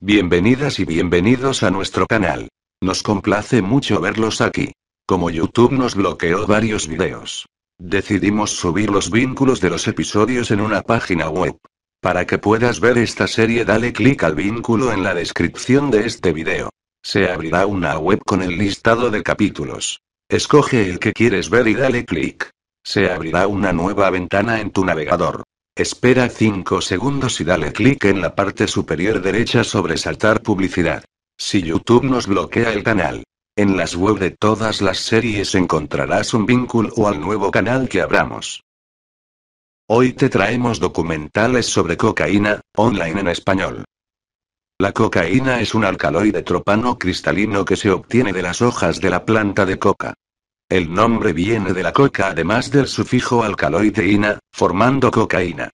Bienvenidas y bienvenidos a nuestro canal. Nos complace mucho verlos aquí. Como YouTube nos bloqueó varios videos, decidimos subir los vínculos de los episodios en una página web. Para que puedas ver esta serie dale clic al vínculo en la descripción de este video. Se abrirá una web con el listado de capítulos. Escoge el que quieres ver y dale clic. Se abrirá una nueva ventana en tu navegador. Espera 5 segundos y dale clic en la parte superior derecha sobre saltar publicidad. Si YouTube nos bloquea el canal. En las web de todas las series encontrarás un vínculo o al nuevo canal que abramos. Hoy te traemos documentales sobre cocaína, online en español. La cocaína es un alcaloide tropano cristalino que se obtiene de las hojas de la planta de coca. El nombre viene de la coca además del sufijo alcaloideína, formando cocaína.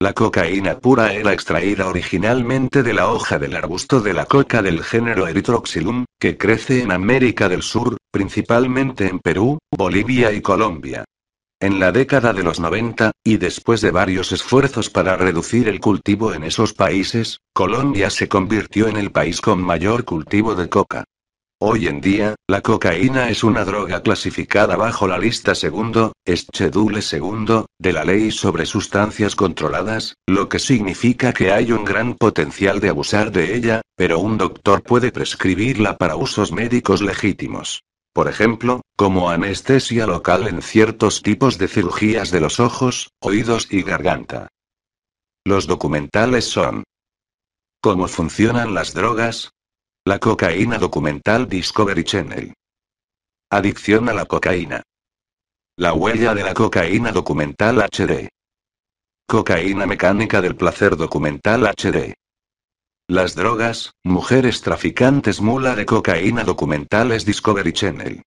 La cocaína pura era extraída originalmente de la hoja del arbusto de la coca del género Erythroxylum, que crece en América del Sur, principalmente en Perú, Bolivia y Colombia. En la década de los 90, y después de varios esfuerzos para reducir el cultivo en esos países, Colombia se convirtió en el país con mayor cultivo de coca. Hoy en día, la cocaína es una droga clasificada bajo la lista segundo, Schedule segundo, de la ley sobre sustancias controladas, lo que significa que hay un gran potencial de abusar de ella, pero un doctor puede prescribirla para usos médicos legítimos. Por ejemplo, como anestesia local en ciertos tipos de cirugías de los ojos, oídos y garganta. Los documentales son Cómo funcionan las drogas, la cocaína documental Discovery Channel. Adicción a la cocaína. La huella de la cocaína documental HD. Cocaína mecánica del placer documental HD. Las drogas, mujeres traficantes mula de cocaína documentales Discovery Channel.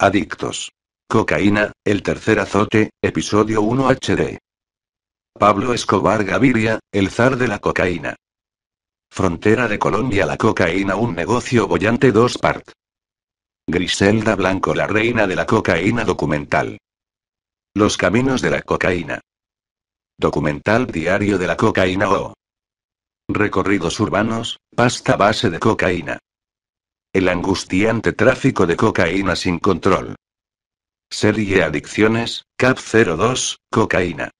Adictos. Cocaína, el tercer azote, episodio 1 HD. Pablo Escobar Gaviria, el zar de la cocaína. Frontera de Colombia La cocaína un negocio bollante dos part. Griselda Blanco La reina de la cocaína documental. Los caminos de la cocaína. Documental Diario de la cocaína o. Recorridos urbanos, pasta base de cocaína. El angustiante tráfico de cocaína sin control. Serie Adicciones, CAP 02, cocaína.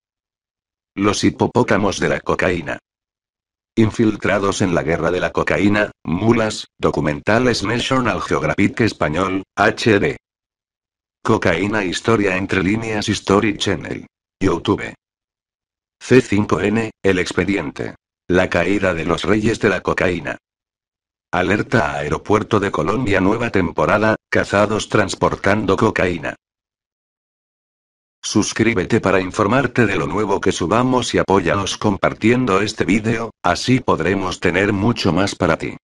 Los hipopótamos de la cocaína. Infiltrados en la guerra de la cocaína, mulas, documentales National Geographic Español, HD. Cocaína Historia entre líneas History Channel. YouTube. C5N, El expediente. La caída de los reyes de la cocaína. Alerta a Aeropuerto de Colombia Nueva temporada, cazados transportando cocaína. Suscríbete para informarte de lo nuevo que subamos y apóyanos compartiendo este vídeo, así podremos tener mucho más para ti.